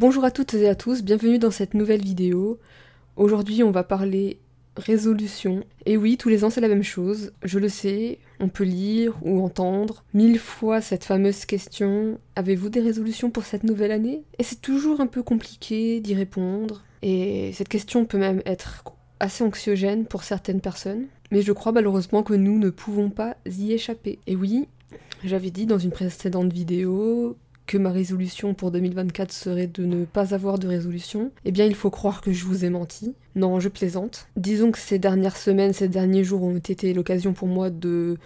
Bonjour à toutes et à tous, bienvenue dans cette nouvelle vidéo. Aujourd'hui on va parler résolution. Et oui, tous les ans c'est la même chose, je le sais, on peut lire ou entendre mille fois cette fameuse question Avez-vous des résolutions pour cette nouvelle année Et c'est toujours un peu compliqué d'y répondre, et cette question peut même être assez anxiogène pour certaines personnes, mais je crois malheureusement que nous ne pouvons pas y échapper. Et oui, j'avais dit dans une précédente vidéo ma résolution pour 2024 serait de ne pas avoir de résolution, eh bien il faut croire que je vous ai menti. Non, je plaisante. Disons que ces dernières semaines, ces derniers jours ont été l'occasion pour moi de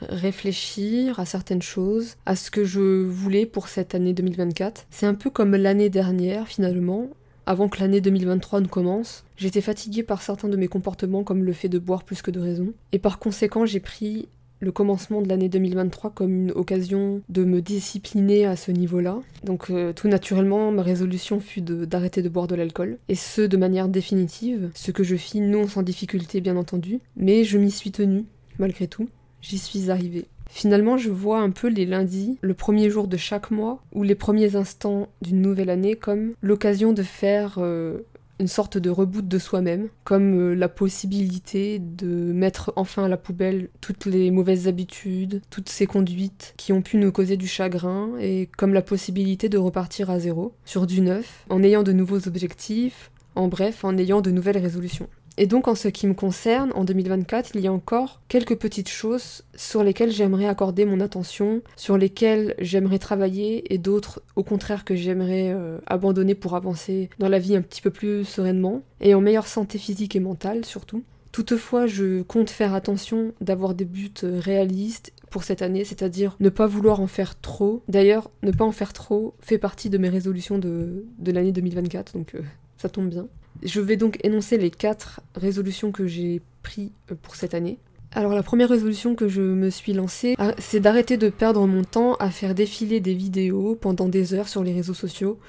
réfléchir à certaines choses, à ce que je voulais pour cette année 2024. C'est un peu comme l'année dernière finalement, avant que l'année 2023 ne commence, j'étais fatigué par certains de mes comportements comme le fait de boire plus que de raison, et par conséquent j'ai pris le commencement de l'année 2023 comme une occasion de me discipliner à ce niveau-là. Donc euh, tout naturellement, ma résolution fut d'arrêter de, boire de l'alcool, et ce de manière définitive, ce que je fis non sans difficulté bien entendu, mais je m'y suis tenue, malgré tout, j'y suis arrivée. Finalement, je vois un peu les lundis, le premier jour de chaque mois, ou les premiers instants d'une nouvelle année comme l'occasion de faire... Euh, une sorte de reboot de soi-même, comme euh, la possibilité de mettre enfin à la poubelle toutes les mauvaises habitudes, toutes ces conduites qui ont pu nous causer du chagrin, et comme la possibilité de repartir à zéro, sur du neuf, en ayant de nouveaux objectifs, en bref, en ayant de nouvelles résolutions. Et donc en ce qui me concerne, en 2024, il y a encore quelques petites choses sur lesquelles j'aimerais accorder mon attention, sur lesquelles j'aimerais travailler et d'autres au contraire que j'aimerais euh, abandonner pour avancer dans la vie un petit peu plus sereinement et en meilleure santé physique et mentale surtout. Toutefois, je compte faire attention d'avoir des buts euh, réalistes pour cette année, c'est-à-dire ne pas vouloir en faire trop. D'ailleurs, ne pas en faire trop fait partie de mes résolutions de, de l'année 2024, donc euh, ça tombe bien. Je vais donc énoncer les quatre résolutions que j'ai prises euh, pour cette année. Alors la première résolution que je me suis lancée, ah, c'est d'arrêter de perdre mon temps à faire défiler des vidéos pendant des heures sur les réseaux sociaux,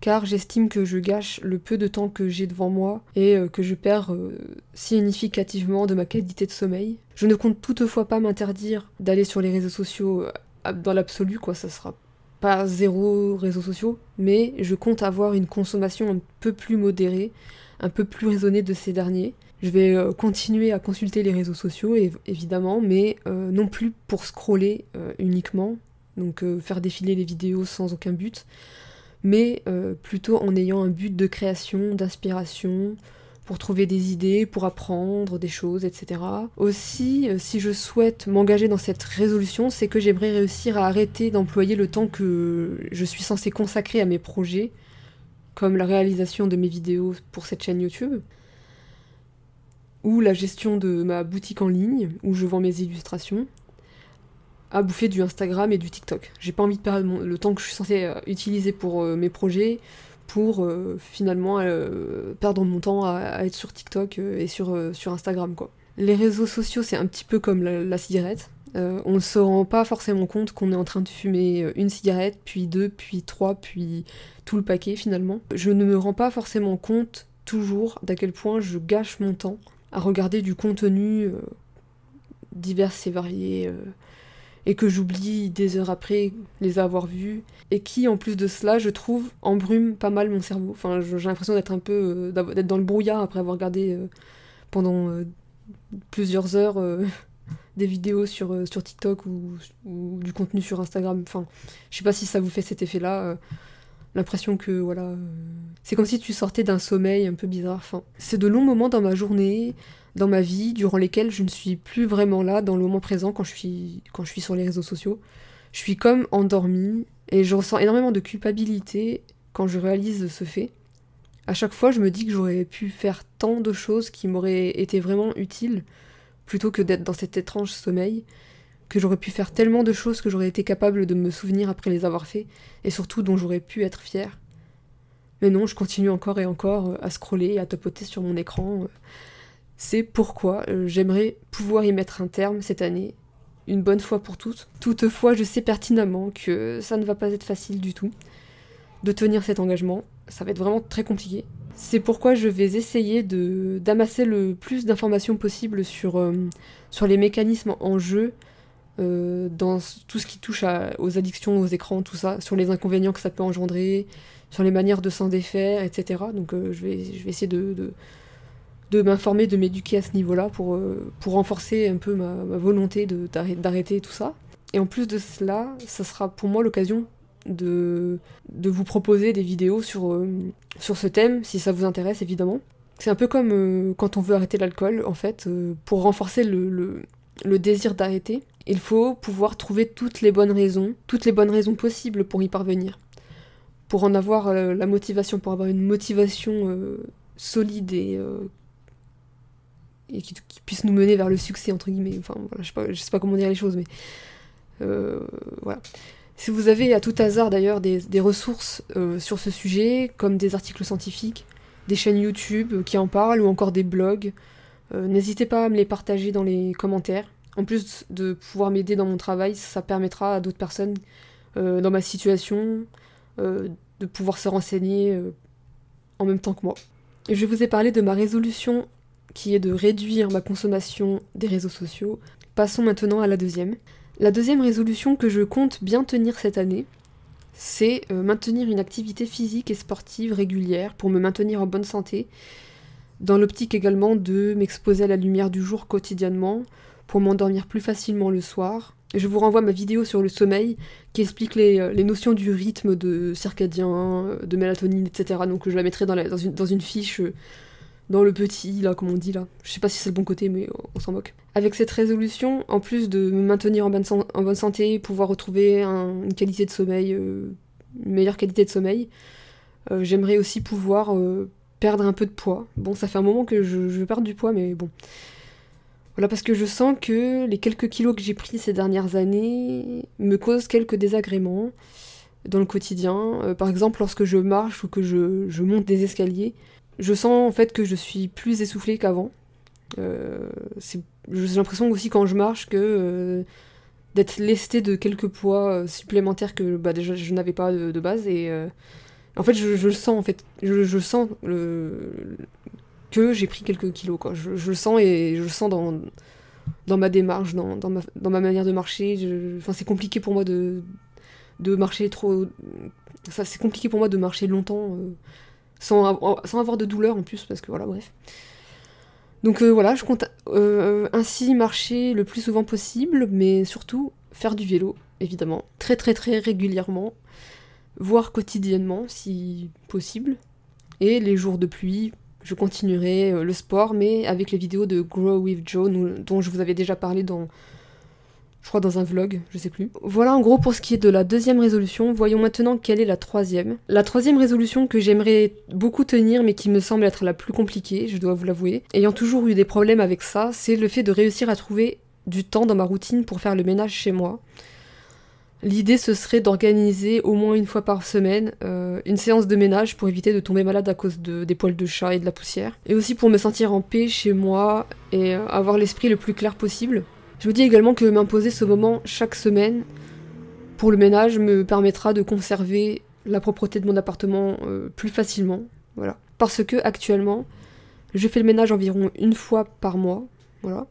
car j'estime que je gâche le peu de temps que j'ai devant moi et euh, que je perds euh, significativement de ma qualité de sommeil. Je ne compte toutefois pas m'interdire d'aller sur les réseaux sociaux dans l'absolu, quoi, ça sera pas zéro réseaux sociaux, mais je compte avoir une consommation un peu plus modérée, un peu plus raisonnée de ces derniers. Je vais euh, continuer à consulter les réseaux sociaux, évidemment, mais euh, non plus pour scroller euh, uniquement, donc faire défiler les vidéos sans aucun but, mais plutôt en ayant un but de création, d'inspiration, pour trouver des idées, pour apprendre des choses, etc. Aussi, euh, si je souhaite m'engager dans cette résolution, c'est que j'aimerais réussir à arrêter d'employer le temps que je suis censée consacrer à mes projets, comme la réalisation de mes vidéos pour cette chaîne YouTube, ou la gestion de ma boutique en ligne, où je vends mes illustrations, à bouffer du Instagram et du TikTok. J'ai pas envie de perdre le temps que je suis censée euh, utiliser pour euh, mes projets pour euh, finalement euh, perdre mon temps à, être sur TikTok euh, et sur, sur Instagram quoi. Les réseaux sociaux c'est un petit peu comme la, la cigarette. on ne se rend pas forcément compte qu'on est en train de fumer une cigarette, puis deux, puis trois, puis tout le paquet finalement. Je ne me rends pas forcément compte toujours d'à quel point je gâche mon temps à regarder du contenu divers et varié et que j'oublie des heures après les avoir vus, et qui en plus de cela, je trouve, embrume pas mal mon cerveau. Enfin, j'ai l'impression d'être un peu euh, d'être dans le brouillard après avoir regardé euh, pendant euh, plusieurs heures des vidéos sur, sur TikTok ou, ou, du contenu sur Instagram. Enfin, je sais pas si ça vous fait cet effet-là. L'impression que voilà, c'est comme si tu sortais d'un sommeil un peu bizarre. Enfin, c'est de longs moments dans ma journée dans ma vie durant lesquelles je ne suis plus vraiment là dans le moment présent quand je suis, quand je suis sur les réseaux sociaux. Je suis comme endormie et je ressens énormément de culpabilité quand je réalise ce fait. À chaque fois, je me dis que j'aurais pu faire tant de choses qui m'auraient été vraiment utiles plutôt que d'être dans cet étrange sommeil, que j'aurais pu faire tellement de choses que j'aurais été capable de me souvenir après les avoir faites et surtout dont j'aurais pu être fière. Mais non, je continue encore et encore euh, à scroller et à tapoter sur mon écran euh, c'est pourquoi euh, j'aimerais pouvoir y mettre un terme cette année, une bonne fois pour toutes. Toutefois, je sais pertinemment que ça ne va pas être facile du tout de tenir cet engagement. Ça va être vraiment très compliqué. C'est pourquoi je vais essayer d'amasser le plus d'informations possibles sur, euh, sur les mécanismes en jeu, euh, dans tout ce qui touche aux addictions, aux écrans, tout ça, sur les inconvénients que ça peut engendrer, sur les manières de s'en défaire, etc. Donc je, vais, je vais essayer de, de m'informer, de m'éduquer à ce niveau-là pour, euh, pour renforcer un peu ma, ma volonté d'arrêter tout ça. Et en plus de cela, ça sera pour moi l'occasion de, de vous proposer des vidéos sur, euh, sur ce thème, si ça vous intéresse évidemment. C'est un peu comme euh, quand on veut arrêter l'alcool, en fait, pour renforcer le, le désir d'arrêter, il faut pouvoir trouver toutes les bonnes raisons, toutes les bonnes raisons possibles pour y parvenir. Pour en avoir la motivation, pour avoir une motivation solide et et qui, puisse nous mener vers le succès, entre guillemets. Enfin, je sais pas, sais pas comment dire les choses, mais euh, voilà. Si vous avez à tout hasard d'ailleurs des, ressources euh, sur ce sujet, comme des articles scientifiques, des chaînes YouTube euh, qui en parlent ou encore des blogs, n'hésitez pas à me les partager dans les commentaires. En plus de pouvoir m'aider dans mon travail, ça permettra à d'autres personnes dans ma situation de pouvoir se renseigner en même temps que moi. Je vous ai parlé de ma résolution qui est de réduire ma consommation des réseaux sociaux. Passons maintenant à la deuxième. La deuxième résolution que je compte bien tenir cette année, c'est euh, maintenir une activité physique et sportive régulière pour me maintenir en bonne santé, dans l'optique également de m'exposer à la lumière du jour quotidiennement, pour m'endormir plus facilement le soir. Je vous renvoie ma vidéo sur le sommeil qui explique les, euh, notions du rythme de circadien, euh, de mélatonine, etc. Donc je la mettrai dans, une, dans une fiche dans le petit là, comme on dit là. Je sais pas si c'est le bon côté, mais on, s'en moque. Avec cette résolution, en plus de me maintenir en bonne, santé, pouvoir retrouver une qualité de sommeil, euh, une meilleure qualité de sommeil, euh, j'aimerais aussi pouvoir euh, perdre un peu de poids. Bon, ça fait un moment que je, je perds du poids, mais bon. Voilà, parce que je sens que les quelques kilos que j'ai pris ces dernières années me causent quelques désagréments dans le quotidien. par exemple, lorsque je marche ou que je monte des escaliers, je sens en fait que je suis plus essoufflée qu'avant. Euh, j'ai l'impression aussi quand je marche que euh, d'être lestée de quelques poids euh, supplémentaires que bah, déjà je n'avais pas de, base. Et en fait, je, le sens en fait. Je, sens le, que j'ai pris quelques kilos. Je, le sens et je le sens dans, dans ma démarche, dans, ma, dans ma manière de marcher. Enfin, c'est compliqué pour moi de, de marcher trop. Ça, c'est compliqué pour moi de marcher longtemps sans, avoir de douleur en plus, parce que voilà, bref. Donc euh, voilà, je compte euh, ainsi marcher le plus souvent possible, mais surtout faire du vélo, évidemment, très très très régulièrement, voire quotidiennement si possible. Et les jours de pluie, je continuerai euh, le sport, mais avec les vidéos de Grow with Joe, dont je vous avais déjà parlé dans je crois dans un vlog, je sais plus. Voilà en gros pour ce qui est de la deuxième résolution, voyons maintenant quelle est la troisième. La troisième résolution que j'aimerais beaucoup tenir mais qui me semble être la plus compliquée, je dois vous l'avouer, ayant toujours eu des problèmes avec ça, c'est le fait de réussir à trouver du temps dans ma routine pour faire le ménage chez moi. L'idée ce serait d'organiser au moins une fois par semaine euh, une séance de ménage pour éviter de tomber malade à cause des poils de chat et de la poussière. Et aussi pour me sentir en paix chez moi et euh, avoir l'esprit le plus clair possible je vous dis également que m'imposer ce moment chaque semaine pour le ménage me permettra de conserver la propreté de mon appartement euh, plus facilement. Voilà. Parce que actuellement, je fais le ménage environ une fois par mois. Voilà.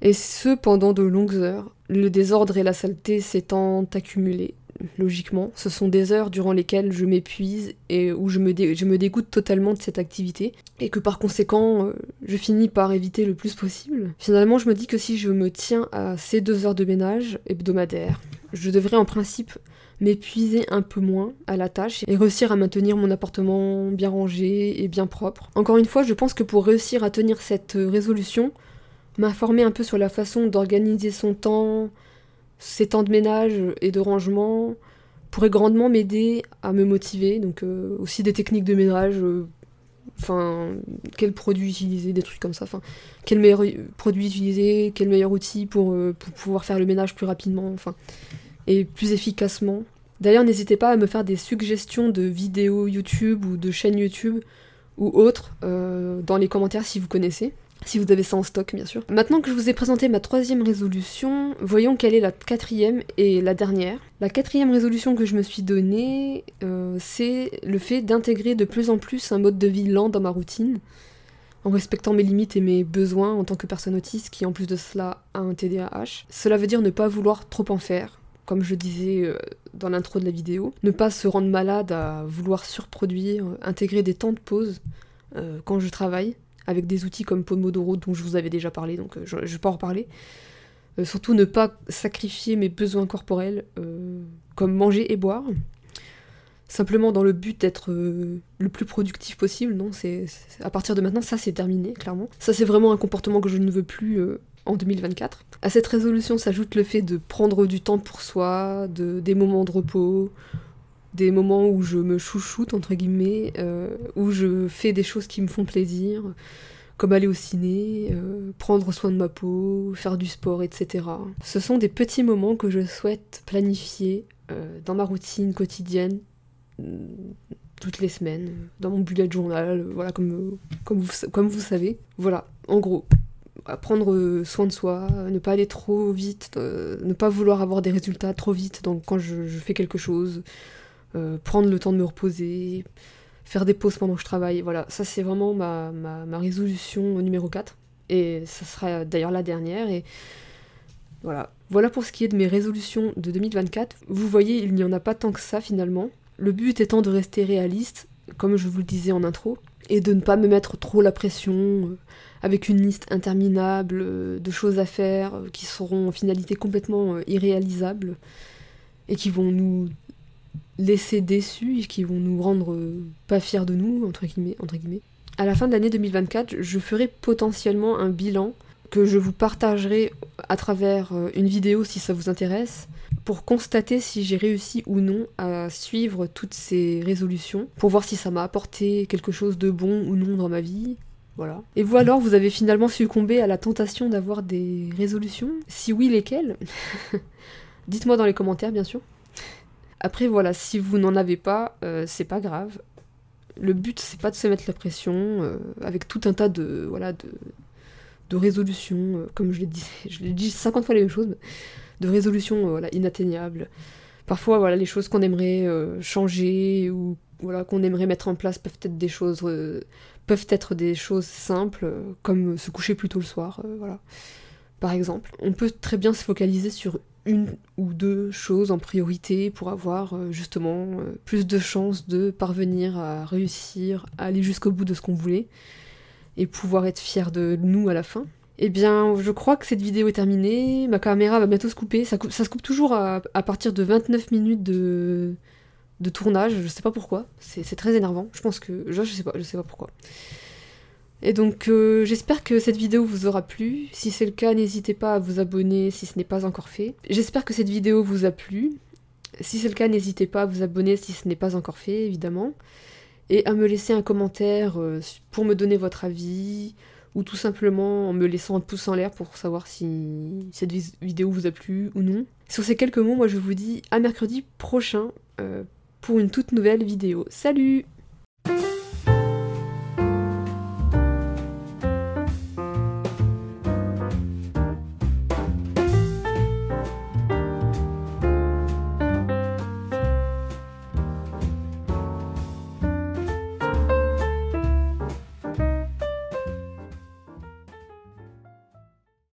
Et ce pendant de longues heures, le désordre et la saleté s'étant accumulés logiquement. Ce sont des heures durant lesquelles je m'épuise et où je me, je me dégoûte totalement de cette activité, et que par conséquent, euh, je finis par éviter le plus possible. Finalement, je me dis que si je me tiens à ces deux heures de ménage hebdomadaires, je devrais en principe m'épuiser un peu moins à la tâche et réussir à maintenir mon appartement bien rangé et bien propre. Encore une fois, je pense que pour réussir à tenir cette résolution, m'informer un peu sur la façon d'organiser son temps, ces temps de ménage et de rangement pourraient grandement m'aider à me motiver. Donc euh, aussi des techniques de ménage, euh, enfin quels produits utiliser, des trucs comme ça. Enfin quel meilleurs produits utiliser, quels meilleurs outils euh, pour, pouvoir faire le ménage plus rapidement, enfin et plus efficacement. D'ailleurs, n'hésitez pas à me faire des suggestions de vidéos YouTube ou de chaînes YouTube ou autres dans les commentaires si vous connaissez si vous avez ça en stock bien sûr. Maintenant que je vous ai présenté ma troisième résolution, voyons quelle est la quatrième et la dernière. La quatrième résolution que je me suis donnée, euh, c'est le fait d'intégrer de plus en plus un mode de vie lent dans ma routine, en respectant mes limites et mes besoins en tant que personne autiste qui en plus de cela a un TDAH. Cela veut dire ne pas vouloir trop en faire, comme je disais euh, dans l'intro de la vidéo, ne pas se rendre malade à vouloir surproduire, intégrer des temps de pause euh, quand je travaille, avec des outils comme Pomodoro dont je vous avais déjà parlé, donc euh, je ne vais pas en reparler. Euh, surtout ne pas sacrifier mes besoins corporels euh, comme manger et boire. Simplement dans le but d'être le plus productif possible, non c'est, À partir de maintenant, ça c'est terminé, clairement. Ça c'est vraiment un comportement que je ne veux plus en 2024. À cette résolution s'ajoute le fait de prendre du temps pour soi, de, des moments de repos, des moments où je me chouchoute, entre guillemets, euh, où je fais des choses qui me font plaisir, comme aller au ciné, euh, prendre soin de ma peau, faire du sport, etc. Ce sont des petits moments que je souhaite planifier euh, dans ma routine quotidienne, mm, toutes les semaines, dans mon bullet journal, voilà, comme, comme, vous, comme vous savez. Voilà, en gros prendre soin de soi, ne pas aller trop vite, ne pas vouloir avoir des résultats trop vite donc quand je fais quelque chose, euh, prendre le temps de me reposer, faire des pauses pendant que je travaille. Voilà, ça c'est vraiment ma, résolution numéro 4. Et ça sera d'ailleurs la dernière. Et voilà. Voilà pour ce qui est de mes résolutions de 2024. Vous voyez, il n'y en a pas tant que ça finalement. Le but étant de rester réaliste, comme je vous le disais en intro, et de ne pas me mettre trop la pression euh, avec une liste interminable euh, de choses à faire qui seront en finalité complètement irréalisables et qui vont nous laisser déçus et qui vont nous rendre euh, pas fiers de nous, entre guillemets. Entre guillemets. À la fin de l'année 2024, je ferai potentiellement un bilan que je vous partagerai à travers euh, une vidéo si ça vous intéresse, pour constater si j'ai réussi ou non à suivre toutes ces résolutions, pour voir si ça m'a apporté quelque chose de bon ou non dans ma vie. Voilà. Et vous alors, vous avez finalement succombé à la tentation d'avoir des résolutions Si oui, lesquelles Dites-moi dans les commentaires, bien sûr. Après, voilà, si vous n'en avez pas, euh, c'est pas grave. Le but, c'est pas de se mettre la pression euh, avec tout un tas de, voilà, de, de résolutions, euh, comme je l'ai dit, je l'ai dit 50 fois les mêmes choses, de résolutions voilà, inatteignables. Parfois, voilà, les choses qu'on aimerait changer ou voilà, qu'on aimerait mettre en place peuvent être des choses, peuvent être des choses simples, comme se coucher plus tôt le soir, voilà. Par exemple, on peut très bien se focaliser sur une ou deux choses en priorité pour avoir euh, justement euh, plus de chances de parvenir à réussir, à aller jusqu'au bout de ce qu'on voulait et pouvoir être fier de nous à la fin. Eh bien, je crois que cette vidéo est terminée. Ma caméra va bientôt se couper. Ça, se coupe toujours à, partir de 29 minutes de, tournage. Je sais pas pourquoi. C'est très énervant. Je pense que. Je, je sais pas, je sais pas pourquoi. Et donc euh, j'espère que cette vidéo vous aura plu. Si c'est le cas, n'hésitez pas à vous abonner si ce n'est pas encore fait. J'espère que cette vidéo vous a plu. Si c'est le cas, n'hésitez pas à vous abonner si ce n'est pas encore fait, évidemment. Et à me laisser un commentaire euh, pour me donner votre avis, ou tout simplement en me laissant un pouce en l'air pour savoir si cette vidéo vous a plu ou non. Sur ces quelques mots, moi je vous dis à mercredi prochain euh, pour une toute nouvelle vidéo. Salut